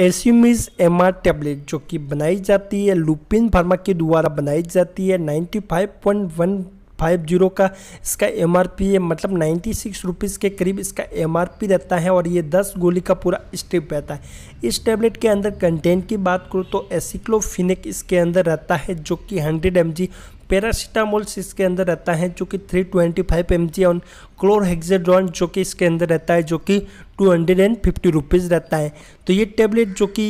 एसीमिज M tablet जो कि बनाई जाती है लुपिन फार्मा के द्वारा बनाई जाती है 95.150 का इसका एमआरपी है मतलब नाइन्टी सिक्स रुपीज़ के करीब इसका एमआरपी रहता है और ये 10 गोली का पूरा स्टेप रहता है इस टैबलेट के अंदर कंटेंट की बात करूँ तो एसिक्लोफिनिक इसके अंदर रहता है जो कि 100 एम पैरासीटामोल इसके अंदर रहता है जो कि 325 ट्वेंटी फाइव एम जी और क्लोरहेक्जेड्रॉन जो कि इसके अंदर रहता है जो कि two hundred and fifty rupees रहता है तो ये टेबलेट जो कि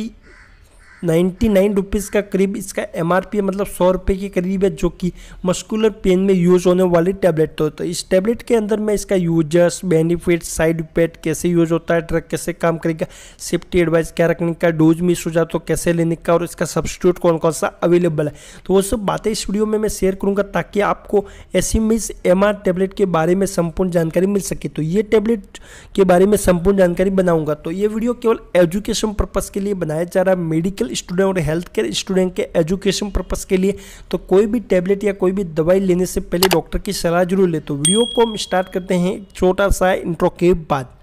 नाइन्टी नाइन रुपीज़ का करीब इसका एम आर पी मतलब सौ रुपये के करीब है जो कि मस्कुलर पेन में यूज़ होने वाली टैबलेट तो, है तो इस टैबलेट के अंदर मैं इसका यूजर्स बेनिफिट साइड इफेक्ट कैसे यूज होता है ड्रग कैसे काम करेगा सेफ्टी एडवाइस क्या रखने का डोज मिस हो जाए तो कैसे लेने का और इसका सब्सिट्यूट कौन कौन सा अवेलेबल है तो वो सब बातें इस वीडियो में मैं शेयर करूँगा ताकि आपको ऐसी मिस एम आर टैबलेट के बारे में संपूर्ण जानकारी मिल सके तो ये टैबलेट के बारे में संपूर्ण जानकारी बनाऊँगा तो ये वीडियो केवल एजुकेशन पर्पज़ के लिए बनाया जा रहा है मेडिकल स्टूडेंट और हेल्थ केयर स्टूडेंट के एजुकेशन पर्पज़ के लिए तो कोई भी टैबलेट या कोई भी दवाई लेने से पहले डॉक्टर की सलाह जरूर ले तो वीडियो को हम स्टार्ट करते हैं छोटा सा इंट्रो के बाद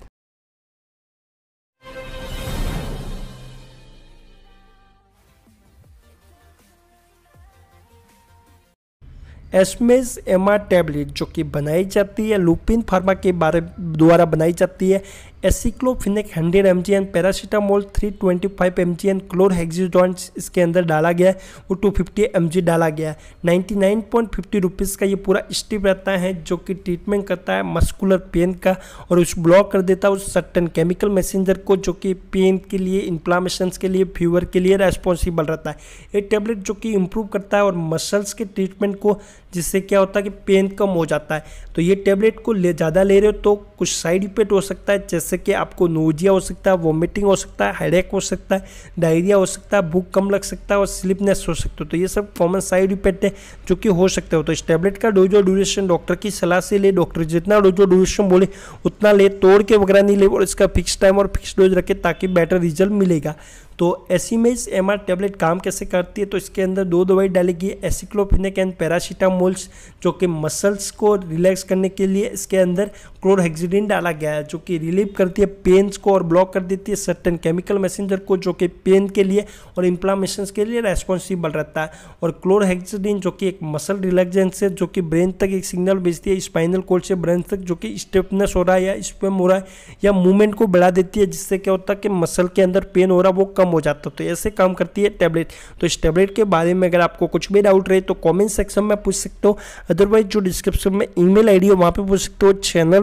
एसमेज आर टैबलेट जो कि बनाई जाती है लुपिन फार्मा के बारे द्वारा बनाई जाती है aceclofenac 100 M G and paracetamol three twenty five M G and chlorzoxazone इसके अंदर डाला गया है वो टू फिफ्टी एम जी डाला गया है ninety nine point fifty rupees का ये पूरा स्टिप रहता है जो कि ट्रीटमेंट करता है मस्कुलर पेन का और उस ब्लॉक कर देता है उस सर्टन केमिकल मैसेंजर को जो कि पेन के लिए इन्फ्लामेशन के लिए फीवर के लिए रेस्पॉन्सिबल रहता है ये टेबलेट जो कि इम्प्रूव करता है और मसल्स के ट्रीटमेंट को जिससे क्या होता है कि पेन कम हो जाता है तो ये टेबलेट को ले ज़्यादा ले रहे हो तो कुछ साइड इफेक्ट हो सकता है जैसे कि आपको नोजिया हो सकता है वॉमिटिंग हो सकता है हेडेक हो सकता है डायरिया हो सकता है भूख कम लग सकता है और स्लिपनेस हो सकता है तो ये सब कॉमन साइड इफेक्ट है जो कि हो सकते हो तो इस टेबलेट का डोजो ड्यूरेशन डॉक्टर की सलाह से ले डॉक्टर जितना डोजो ड्यूरेशन बोले उतना ले तोड़ के वगैरह नहीं ले और इसका फिक्स टाइम और फिक्स डोज रखे ताकि बेटर रिजल्ट मिलेगा तो एसीमेज एम आर टेबलेट काम कैसे करती है तो इसके अंदर दो दवाई डाली गई है एसिक्लोफिनिक एंड पैरासीटामोल्स जो कि मसल्स को रिलैक्स करने के लिए इसके अंदर क्लोरहेक्सिडिन डाला गया है जो कि रिलीव करती है पेन्स को और ब्लॉक कर देती है सर्टन केमिकल मैसेंजर को जो कि पेन के लिए और इन्फ्लामेशन के लिए रेस्पॉन्सिबल रहता है और क्लोरहेक्सिडिन जो कि एक मसल रिलैक्सेंस है जो कि ब्रेन तक एक सिग्नल भेजती है स्पाइनल कोड से ब्रेन तक जो कि स्टेपनेस हो रहा है या स्पेम हो रहा है या मूवमेंट को बढ़ा देती है जिससे क्या होता है कि मसल के अंदर पेन हो रहा है वो कम हो जाता है तो ऐसे काम करती है टैबलेट तो इस टैबलेट के बारे में अगर आपको कुछ भी डाउट रहे तो कॉमेंट सेक्शन में पूछ सकते हो अदरवाइज जो डिस्क्रिप्शन में ई मेल आई वहाँ पर पूछ सकते हो चैनल